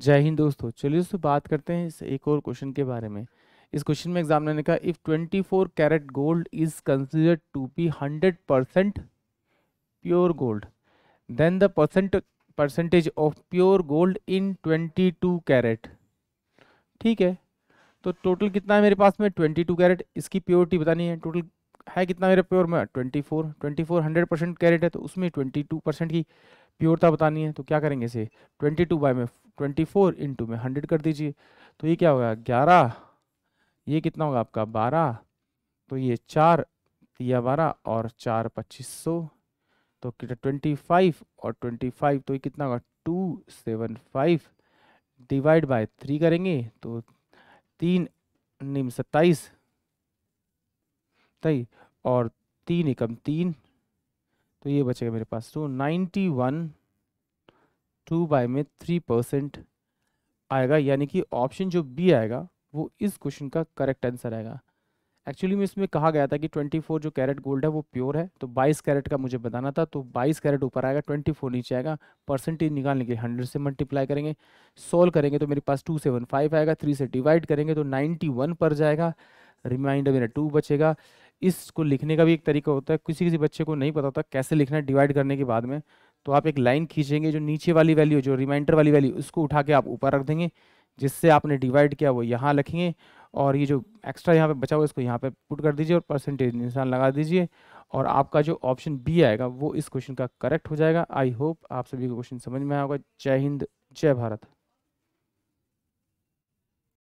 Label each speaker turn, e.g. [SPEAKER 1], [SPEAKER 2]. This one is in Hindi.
[SPEAKER 1] जय हिंद दोस्तों चलिए दोस्तों बात करते हैं इस एक और क्वेश्चन के बारे में इस क्वेश्चन में एग्जाम ने कहा if 24 carat gold is considered to be 100 percent pure gold then the percent percentage of pure gold in 22 carat ठीक है तो टोटल कितना है मेरे पास में 22 कैरेट इसकी प्योरिटी बतानी है टोटल है कितना मेरा प्योर में twenty four twenty four hundred percent carat है तो उसमें ट्वेंटी टू परसेंट की प्योरता बतानी है तो क्या करेंगे इसे ट्वेंटी टू बाय में ट्वेंटी फोर इंटू में हंड्रेड कर दीजिए तो ये क्या होगा ग्यारह ये कितना होगा आपका बारह तो ये चार या बारह और चार पच्चीस सौ तो ट्वेंटी फाइव और ट्वेंटी फाइव तो ये कितना होगा two seven five divide by three करेंगे तो तीन निम सत्ताईस तई और तीन एकम तीन तो ये बचेगा मेरे पास तो नाइन्टी वन टू बाई में थ्री परसेंट आएगा यानी कि ऑप्शन जो बी आएगा वो इस क्वेश्चन का करेक्ट आंसर आएगा एक्चुअली में इसमें कहा गया था कि 24 जो कैरेट गोल्ड है वो प्योर है तो 22 कैरेट का मुझे बताना था तो 22 कैरेट ऊपर आएगा 24 नीचे आएगा परसेंटेज निकालने के लिए 100 से मल्टीप्लाई करेंगे सोल्व करेंगे तो मेरे पास 275 आएगा 3 से डिवाइड करेंगे तो 91 पर जाएगा रिमाइंडर मेरा 2 बचेगा इसको लिखने का भी एक तरीका होता है किसी किसी बच्चे को नहीं पता होता कैसे लिखना है डिवाइड करने के बाद में तो आप एक लाइन खींचेंगे जो नीचे वाली वैल्यू जो रिमाइंडर वाली वैल्यू उसको उठा के आप ऊपर रख देंगे जिससे आपने डिवाइड किया वो यहाँ लिखेंगे और ये जो एक्स्ट्रा यहाँ पे बचा हुआ इसको यहाँ पे पुट कर दीजिए और परसेंटेज निशान लगा दीजिए और आपका जो ऑप्शन बी आएगा वो इस क्वेश्चन का करेक्ट हो जाएगा आई होप आप सभी को क्वेश्चन समझ में आएगा जय हिंद जय भारत